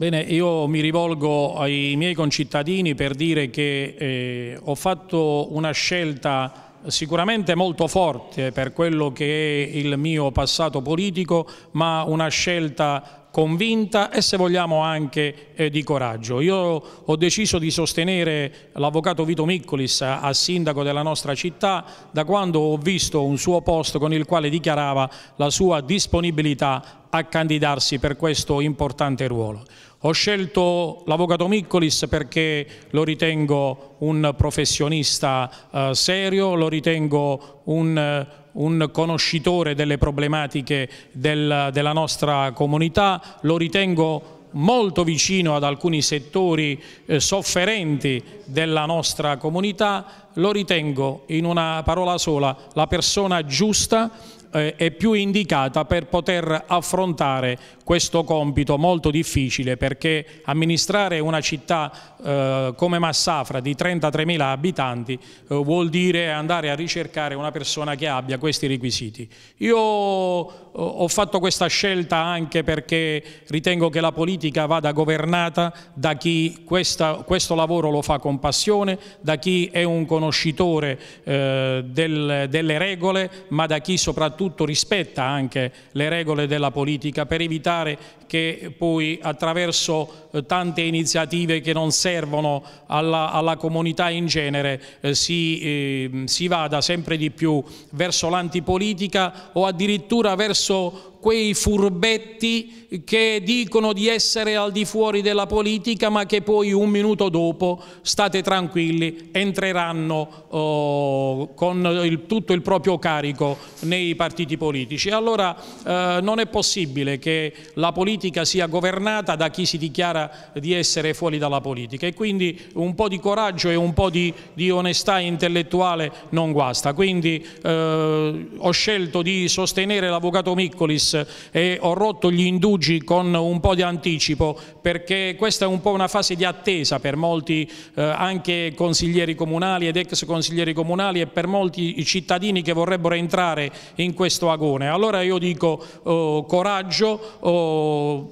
Bene, io mi rivolgo ai miei concittadini per dire che eh, ho fatto una scelta sicuramente molto forte per quello che è il mio passato politico, ma una scelta convinta e se vogliamo anche eh, di coraggio. Io ho deciso di sostenere l'avvocato Vito Miccolis a sindaco della nostra città da quando ho visto un suo post con il quale dichiarava la sua disponibilità a candidarsi per questo importante ruolo. Ho scelto l'avvocato Miccolis perché lo ritengo un professionista eh, serio, lo ritengo un, eh, un, conoscitore delle problematiche del, della nostra comunità, lo ritengo molto vicino ad alcuni settori eh, sofferenti della nostra comunità, lo ritengo in una parola sola la persona giusta eh, è più indicata per poter affrontare questo compito molto difficile perché amministrare una città eh, come Massafra di 33.000 abitanti eh, vuol dire andare a ricercare una persona che abbia questi requisiti. Io eh, ho fatto questa scelta anche perché ritengo che la politica vada governata da chi questa, questo lavoro lo fa con passione, da chi è un conoscitore eh, del, delle regole ma da chi soprattutto soprattutto rispetta anche le regole della politica per evitare che poi attraverso eh, tante iniziative che non servono alla, alla comunità in genere eh, si, eh, si vada sempre di più verso l'antipolitica o addirittura verso quei furbetti che dicono di essere al di fuori della politica ma che poi un minuto dopo, state tranquilli, entreranno oh, con il, tutto il proprio carico nei partiti politici. Allora eh, non è possibile che la politica sia governata da chi si dichiara di essere fuori dalla politica e quindi un po' di coraggio e un po' di, di onestà intellettuale non guasta. Quindi eh, ho scelto di sostenere l'avvocato Miccolis e ho rotto gli indugi con un po' di anticipo perché questa è un po' una fase di attesa per molti eh, anche consiglieri comunali ed ex consiglieri comunali e per molti cittadini che vorrebbero entrare in questo agone. Allora io dico oh, coraggio, oh,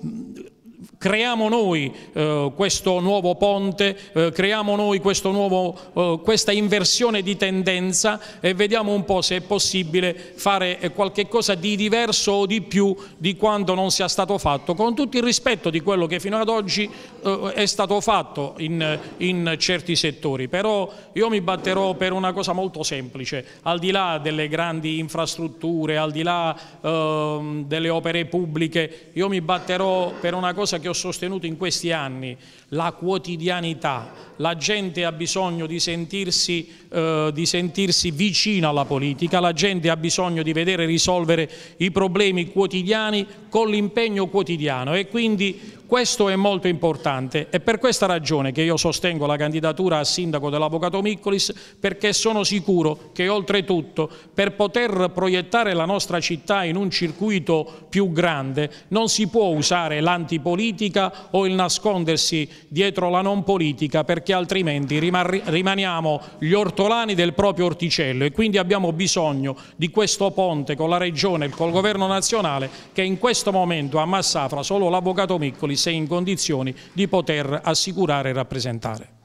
creiamo noi eh, questo nuovo ponte, eh, creiamo noi nuovo, eh, questa inversione di tendenza e vediamo un po' se è possibile fare eh, qualche cosa di diverso o di più di quanto non sia stato fatto, con tutto il rispetto di quello che fino ad oggi eh, è stato fatto in, in, certi settori. Però io mi batterò per una cosa molto semplice, al di là delle grandi infrastrutture, al di là ehm, delle opere pubbliche, io mi batterò per una cosa che che ho sostenuto in questi anni, la quotidianità, la gente ha bisogno di sentirsi, eh, sentirsi vicina alla politica, la gente ha bisogno di vedere risolvere i problemi quotidiani con l'impegno quotidiano e quindi questo è molto importante È per questa ragione che io sostengo la candidatura a sindaco dell'Avvocato Miccolis perché sono sicuro che oltretutto per poter proiettare la nostra città in un circuito più grande non si può usare l'antipolitica o il nascondersi dietro la non politica perché altrimenti rimaniamo gli ortolani del proprio orticello e quindi abbiamo bisogno di questo ponte con la Regione e col Governo nazionale che in questo momento a Massafra solo l'Avvocato Miccolis se in condizioni di poter assicurare e rappresentare.